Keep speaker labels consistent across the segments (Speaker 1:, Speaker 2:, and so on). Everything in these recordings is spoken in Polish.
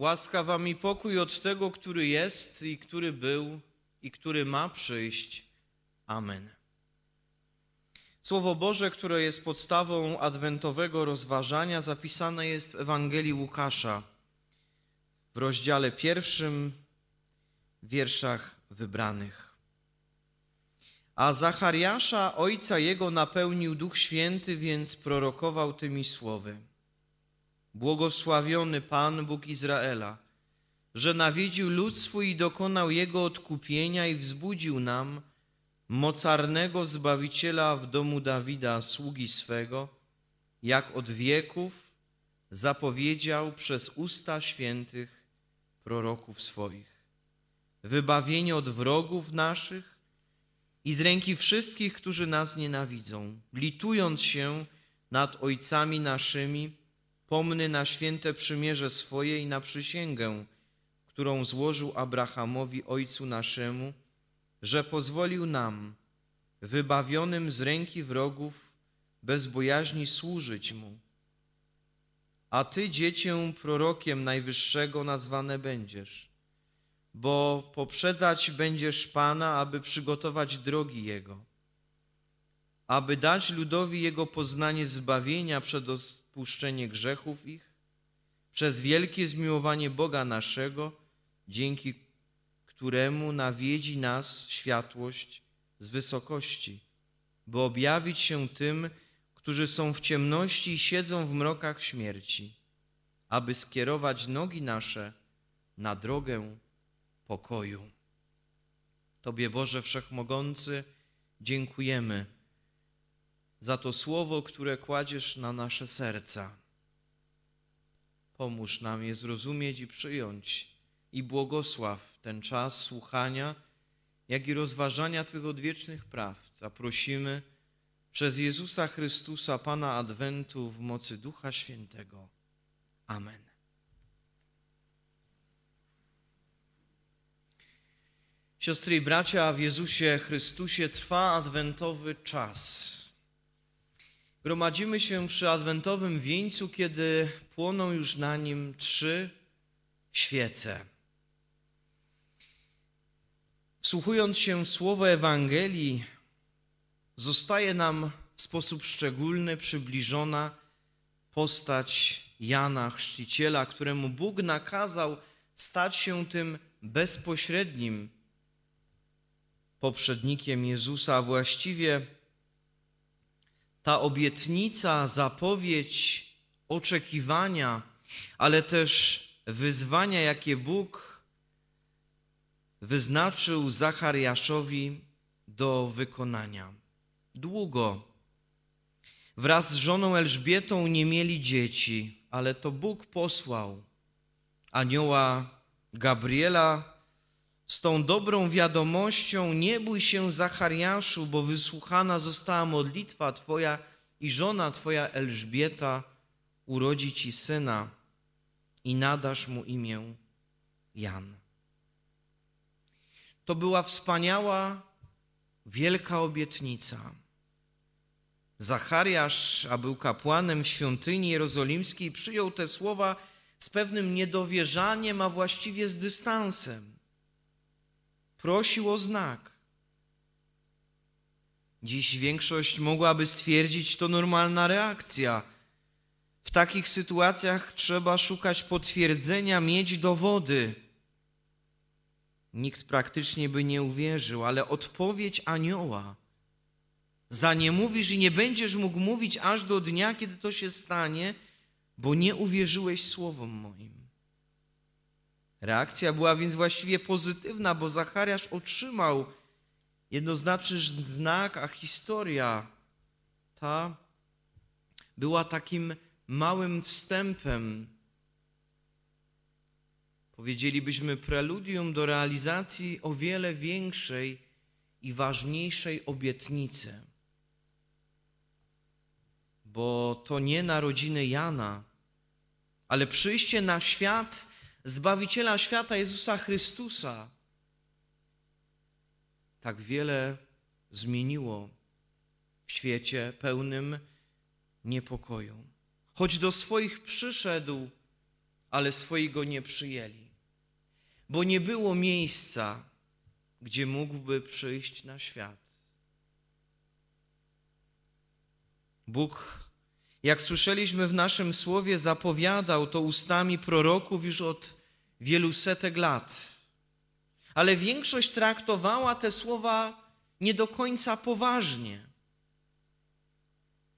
Speaker 1: Łaska wam i pokój od tego, który jest i który był i który ma przyjść. Amen. Słowo Boże, które jest podstawą adwentowego rozważania, zapisane jest w Ewangelii Łukasza w rozdziale pierwszym, wierszach wybranych. A Zachariasza, ojca jego, napełnił Duch Święty, więc prorokował tymi słowy – Błogosławiony Pan Bóg Izraela, że nawiedził lud swój i dokonał jego odkupienia i wzbudził nam mocarnego Zbawiciela w domu Dawida, sługi swego, jak od wieków zapowiedział przez usta świętych proroków swoich. Wybawienie od wrogów naszych i z ręki wszystkich, którzy nas nienawidzą, litując się nad ojcami naszymi, pomny na święte przymierze swoje i na przysięgę, którą złożył Abrahamowi, ojcu naszemu, że pozwolił nam, wybawionym z ręki wrogów, bez bojaźni służyć mu. A ty, dziecię, prorokiem Najwyższego nazwane będziesz, bo poprzedzać będziesz Pana, aby przygotować drogi Jego, aby dać ludowi Jego poznanie zbawienia przed odpuszczenie grzechów ich, przez wielkie zmiłowanie Boga naszego, dzięki któremu nawiedzi nas światłość z wysokości, by objawić się tym, którzy są w ciemności i siedzą w mrokach śmierci, aby skierować nogi nasze na drogę pokoju. Tobie Boże Wszechmogący, dziękujemy za to słowo, które kładziesz na nasze serca. Pomóż nam je zrozumieć i przyjąć i błogosław ten czas słuchania, jak i rozważania Twych odwiecznych praw. Zaprosimy przez Jezusa Chrystusa, Pana Adwentu, w mocy Ducha Świętego. Amen. Siostry i bracia, w Jezusie Chrystusie trwa adwentowy czas. Gromadzimy się przy adwentowym wieńcu, kiedy płoną już na nim trzy świece. Wsłuchując się w słowo Ewangelii, zostaje nam w sposób szczególny przybliżona postać Jana Chrzciciela, któremu Bóg nakazał stać się tym bezpośrednim poprzednikiem Jezusa, a właściwie ta obietnica, zapowiedź oczekiwania, ale też wyzwania, jakie Bóg wyznaczył Zachariaszowi do wykonania. Długo wraz z żoną Elżbietą nie mieli dzieci, ale to Bóg posłał anioła Gabriela z tą dobrą wiadomością, nie bój się Zachariaszu, bo wysłuchana została modlitwa Twoja i żona Twoja Elżbieta urodzi Ci syna i nadasz mu imię Jan. To była wspaniała, wielka obietnica. Zachariasz, a był kapłanem świątyni jerozolimskiej, przyjął te słowa z pewnym niedowierzaniem, a właściwie z dystansem prosił o znak. Dziś większość mogłaby stwierdzić, to normalna reakcja. W takich sytuacjach trzeba szukać potwierdzenia, mieć dowody. Nikt praktycznie by nie uwierzył, ale odpowiedź anioła. Za nie mówisz i nie będziesz mógł mówić aż do dnia, kiedy to się stanie, bo nie uwierzyłeś słowom moim. Reakcja była więc właściwie pozytywna, bo Zachariasz otrzymał jednoznaczny znak, a historia ta była takim małym wstępem, powiedzielibyśmy preludium do realizacji o wiele większej i ważniejszej obietnicy. Bo to nie narodziny Jana, ale przyjście na świat Zbawiciela świata Jezusa Chrystusa, tak wiele zmieniło w świecie pełnym niepokoju. Choć do swoich przyszedł, ale swojego nie przyjęli, bo nie było miejsca, gdzie mógłby przyjść na świat. Bóg jak słyszeliśmy w naszym słowie, zapowiadał to ustami proroków już od wielu setek lat. Ale większość traktowała te słowa nie do końca poważnie.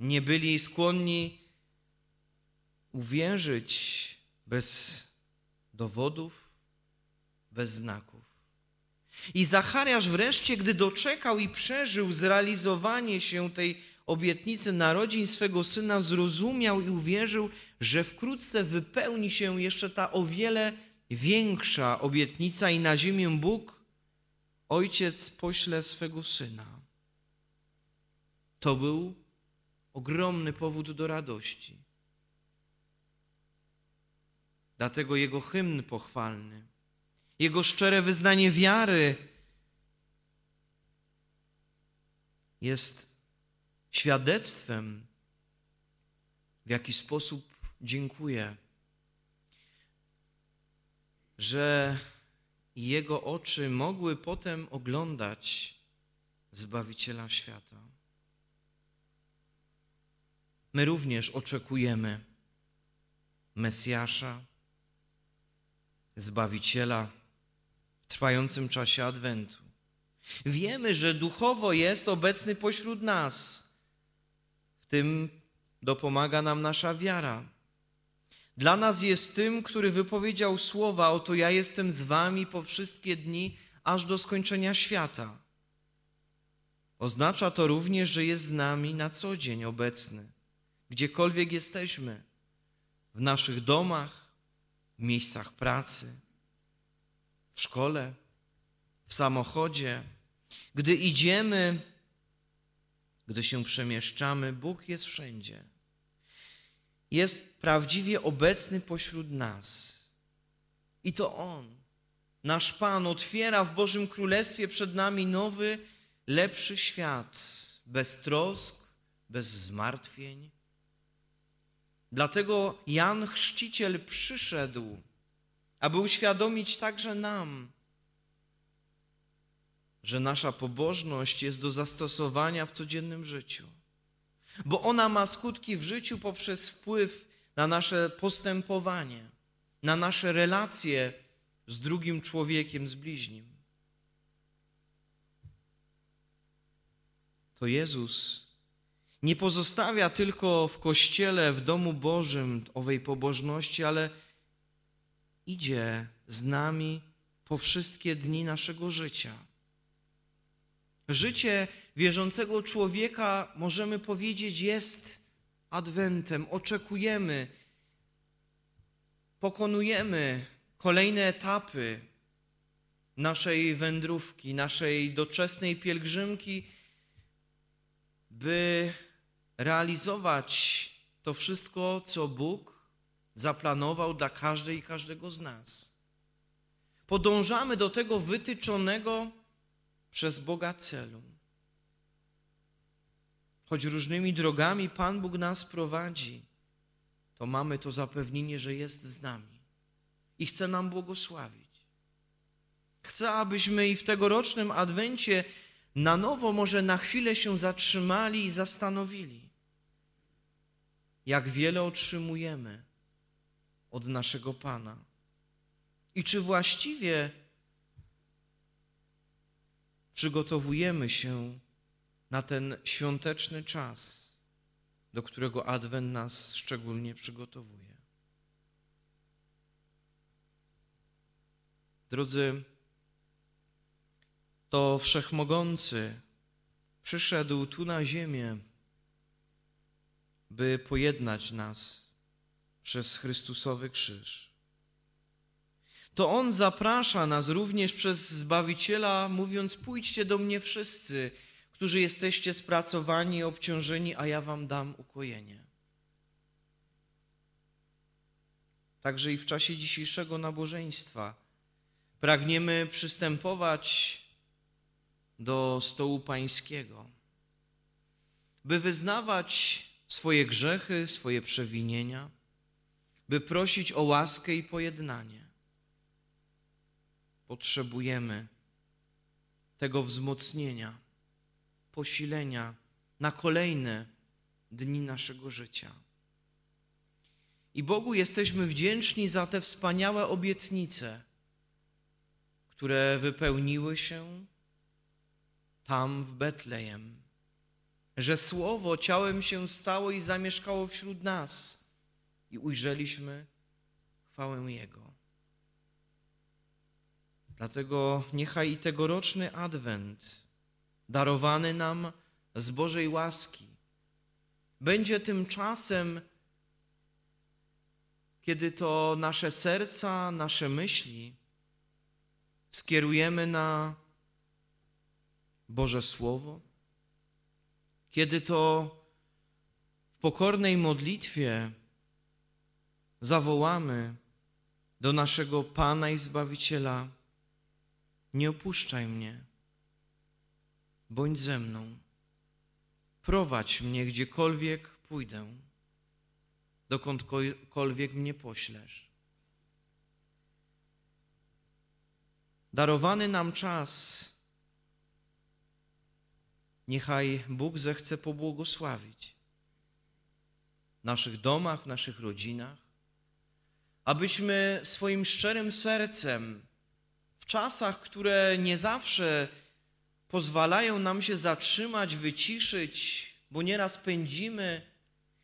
Speaker 1: Nie byli skłonni uwierzyć bez dowodów, bez znaków. I Zachariasz wreszcie, gdy doczekał i przeżył zrealizowanie się tej obietnicy narodzin swego syna, zrozumiał i uwierzył, że wkrótce wypełni się jeszcze ta o wiele większa obietnica i na ziemię Bóg, ojciec, pośle swego syna. To był ogromny powód do radości. Dlatego jego hymn pochwalny, jego szczere wyznanie wiary jest świadectwem, w jaki sposób dziękuję, że Jego oczy mogły potem oglądać Zbawiciela świata. My również oczekujemy Mesjasza, Zbawiciela w trwającym czasie Adwentu. Wiemy, że duchowo jest obecny pośród nas tym dopomaga nam nasza wiara. Dla nas jest tym, który wypowiedział słowa: Oto ja jestem z wami po wszystkie dni, aż do skończenia świata. Oznacza to również, że jest z nami na co dzień obecny, gdziekolwiek jesteśmy w naszych domach, w miejscach pracy, w szkole, w samochodzie. Gdy idziemy gdy się przemieszczamy, Bóg jest wszędzie. Jest prawdziwie obecny pośród nas. I to On, nasz Pan, otwiera w Bożym Królestwie przed nami nowy, lepszy świat, bez trosk, bez zmartwień. Dlatego Jan Chrzciciel przyszedł, aby uświadomić także nam, że nasza pobożność jest do zastosowania w codziennym życiu, bo ona ma skutki w życiu poprzez wpływ na nasze postępowanie, na nasze relacje z drugim człowiekiem, z bliźnim. To Jezus nie pozostawia tylko w kościele, w domu Bożym owej pobożności, ale idzie z nami po wszystkie dni naszego życia Życie wierzącego człowieka, możemy powiedzieć, jest adwentem. Oczekujemy, pokonujemy kolejne etapy naszej wędrówki, naszej doczesnej pielgrzymki, by realizować to wszystko, co Bóg zaplanował dla każdej i każdego z nas. Podążamy do tego wytyczonego przez Boga celu. Choć różnymi drogami Pan Bóg nas prowadzi, to mamy to zapewnienie, że jest z nami i chce nam błogosławić. Chce, abyśmy i w tegorocznym adwencie na nowo, może na chwilę się zatrzymali i zastanowili, jak wiele otrzymujemy od naszego Pana i czy właściwie przygotowujemy się na ten świąteczny czas, do którego Adwen nas szczególnie przygotowuje. Drodzy, to Wszechmogący przyszedł tu na ziemię, by pojednać nas przez Chrystusowy krzyż to On zaprasza nas również przez Zbawiciela, mówiąc: Pójdźcie do mnie wszyscy, którzy jesteście spracowani i obciążeni, a ja wam dam ukojenie. Także i w czasie dzisiejszego nabożeństwa pragniemy przystępować do stołu Pańskiego, by wyznawać swoje grzechy, swoje przewinienia, by prosić o łaskę i pojednanie potrzebujemy tego wzmocnienia, posilenia na kolejne dni naszego życia. I Bogu jesteśmy wdzięczni za te wspaniałe obietnice, które wypełniły się tam w Betlejem, że Słowo ciałem się stało i zamieszkało wśród nas i ujrzeliśmy chwałę Jego. Dlatego niechaj i tegoroczny Adwent, darowany nam z Bożej łaski, będzie tym czasem, kiedy to nasze serca, nasze myśli skierujemy na Boże Słowo, kiedy to w pokornej modlitwie zawołamy do naszego Pana i Zbawiciela, nie opuszczaj mnie, bądź ze mną. Prowadź mnie gdziekolwiek pójdę, dokądkolwiek mnie poślesz. Darowany nam czas, niechaj Bóg zechce pobłogosławić w naszych domach, w naszych rodzinach, abyśmy swoim szczerym sercem czasach, które nie zawsze pozwalają nam się zatrzymać, wyciszyć, bo nieraz pędzimy,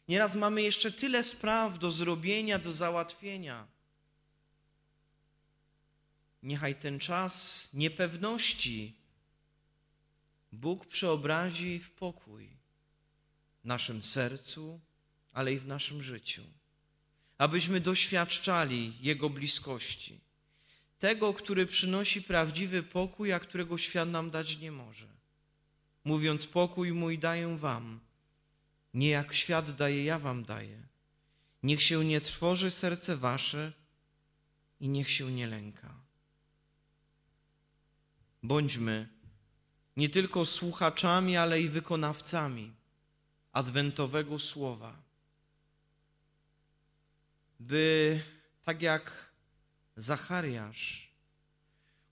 Speaker 1: nieraz mamy jeszcze tyle spraw do zrobienia, do załatwienia. Niechaj ten czas niepewności Bóg przeobrazi w pokój w naszym sercu, ale i w naszym życiu, abyśmy doświadczali Jego bliskości tego, który przynosi prawdziwy pokój, a którego świat nam dać nie może. Mówiąc pokój mój daję wam, nie jak świat daje, ja wam daję. Niech się nie trwoży serce wasze i niech się nie lęka. Bądźmy nie tylko słuchaczami, ale i wykonawcami adwentowego słowa, by tak jak Zachariasz,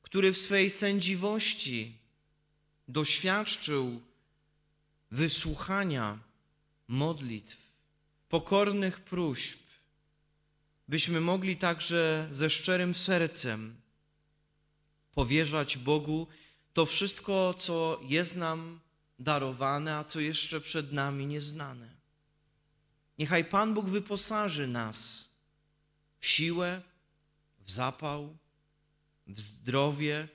Speaker 1: który w swej sędziwości doświadczył wysłuchania modlitw, pokornych próśb, byśmy mogli także ze szczerym sercem powierzać Bogu to wszystko, co jest nam darowane, a co jeszcze przed nami nieznane. Niechaj Pan Bóg wyposaży nas w siłę, zapał, w zdrowie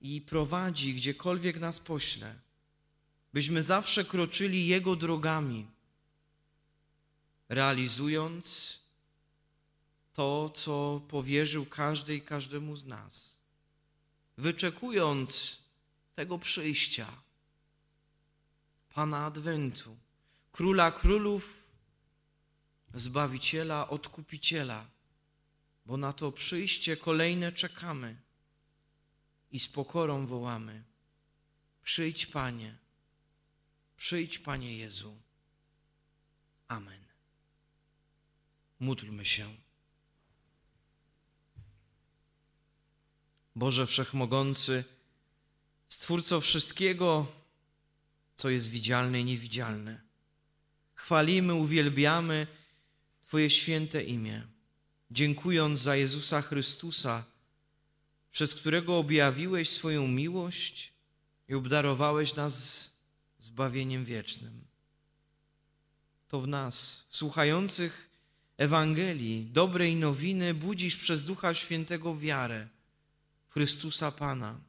Speaker 1: i prowadzi gdziekolwiek nas pośle, byśmy zawsze kroczyli Jego drogami, realizując to, co powierzył każdej i każdemu z nas, wyczekując tego przyjścia, Pana Adwentu, Króla Królów, Zbawiciela, Odkupiciela bo na to przyjście kolejne czekamy i z pokorą wołamy: Przyjdź, Panie, przyjdź, Panie Jezu. Amen. Módlmy się. Boże Wszechmogący, Stwórco wszystkiego, co jest widzialne i niewidzialne. Chwalimy, uwielbiamy Twoje święte imię dziękując za Jezusa Chrystusa, przez którego objawiłeś swoją miłość i obdarowałeś nas zbawieniem wiecznym. To w nas, słuchających Ewangelii, dobrej nowiny, budzisz przez Ducha Świętego wiarę w Chrystusa Pana.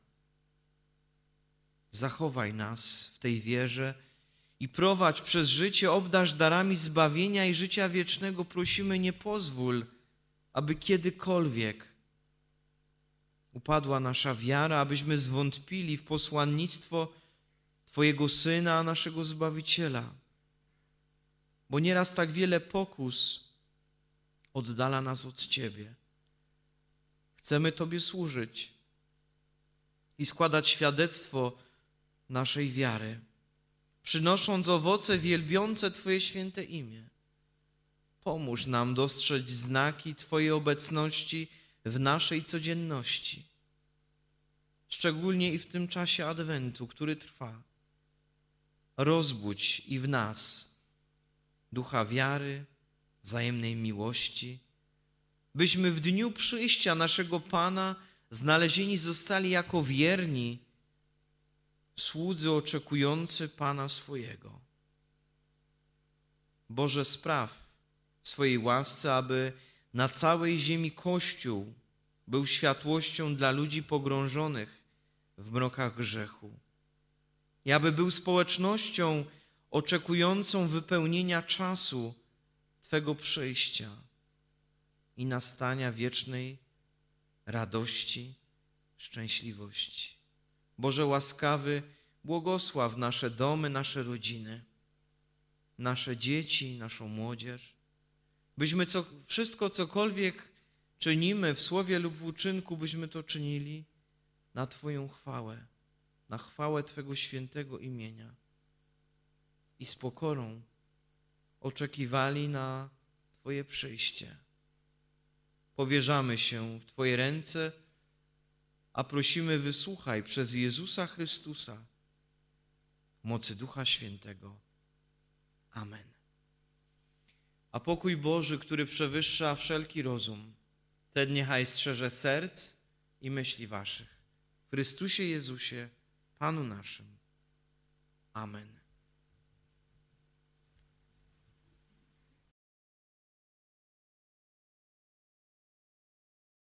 Speaker 1: Zachowaj nas w tej wierze i prowadź przez życie, obdarz darami zbawienia i życia wiecznego. Prosimy, nie pozwól, aby kiedykolwiek upadła nasza wiara, abyśmy zwątpili w posłannictwo Twojego Syna, naszego Zbawiciela. Bo nieraz tak wiele pokus oddala nas od Ciebie. Chcemy Tobie służyć i składać świadectwo naszej wiary, przynosząc owoce wielbiące Twoje święte imię. Pomóż nam dostrzec znaki Twojej obecności w naszej codzienności, szczególnie i w tym czasie Adwentu, który trwa. Rozbudź i w nas ducha wiary, wzajemnej miłości, byśmy w dniu przyjścia naszego Pana znalezieni zostali jako wierni, słudzy oczekujący Pana swojego. Boże, spraw, swojej łasce, aby na całej ziemi Kościół był światłością dla ludzi pogrążonych w mrokach grzechu. I aby był społecznością oczekującą wypełnienia czasu Twego przyjścia i nastania wiecznej radości, szczęśliwości. Boże łaskawy, błogosław nasze domy, nasze rodziny, nasze dzieci, naszą młodzież Byśmy co, wszystko, cokolwiek czynimy w słowie lub w uczynku, byśmy to czynili na Twoją chwałę, na chwałę Twego świętego imienia. I z pokorą oczekiwali na Twoje przyjście. Powierzamy się w Twoje ręce, a prosimy, wysłuchaj przez Jezusa Chrystusa mocy Ducha Świętego. Amen. A pokój Boży, który przewyższa wszelki rozum, ten niechaj strzeże serc i myśli waszych. W Chrystusie Jezusie, Panu naszym. Amen.